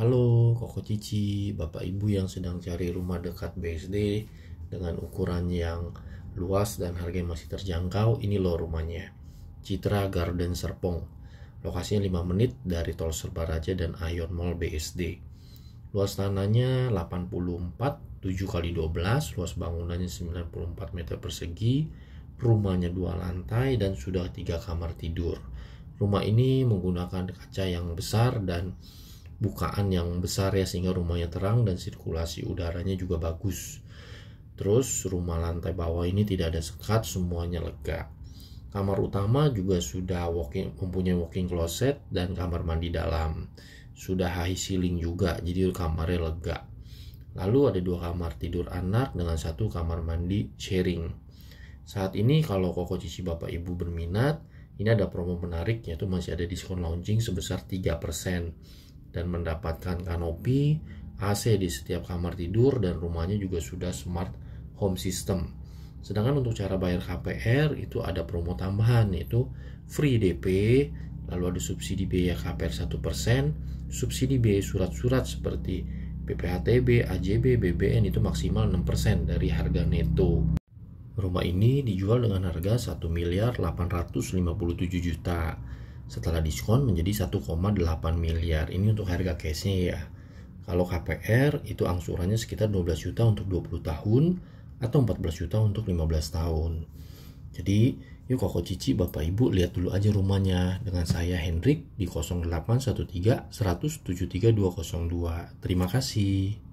Halo Koko Cici, Bapak Ibu yang sedang cari rumah dekat BSD dengan ukuran yang luas dan harga yang masih terjangkau, ini loh rumahnya. Citra Garden Serpong. Lokasinya 5 menit dari Tol Serbaraja dan Ayon Mall BSD. Luas tanahnya 84 7 kali 12, luas bangunannya 94 meter persegi, rumahnya dua lantai dan sudah tiga kamar tidur. Rumah ini menggunakan kaca yang besar dan bukaan yang besar ya sehingga rumahnya terang dan sirkulasi udaranya juga bagus. Terus rumah lantai bawah ini tidak ada sekat, semuanya lega. Kamar utama juga sudah walking, mempunyai walking closet dan kamar mandi dalam. Sudah high ceiling juga, jadi kamarnya lega. Lalu ada dua kamar tidur anak dengan satu kamar mandi sharing. Saat ini kalau Koko Cici Bapak Ibu berminat, ini ada promo menarik yaitu masih ada diskon launching sebesar 3% dan mendapatkan kanopi, AC di setiap kamar tidur dan rumahnya juga sudah smart home system. Sedangkan untuk cara bayar KPR itu ada promo tambahan yaitu free DP, lalu ada subsidi biaya KPR 1%, subsidi biaya surat-surat seperti PPHTB, AJB, BBN itu maksimal 6% dari harga neto. Rumah ini dijual dengan harga 1 miliar 857 juta setelah diskon menjadi 1,8 miliar. Ini untuk harga cashnya ya. Kalau KPR itu angsurannya sekitar 12 juta untuk 20 tahun atau 14 juta untuk 15 tahun. Jadi yuk koko cici bapak ibu lihat dulu aja rumahnya dengan saya Hendrik di 0813 173 202. Terima kasih.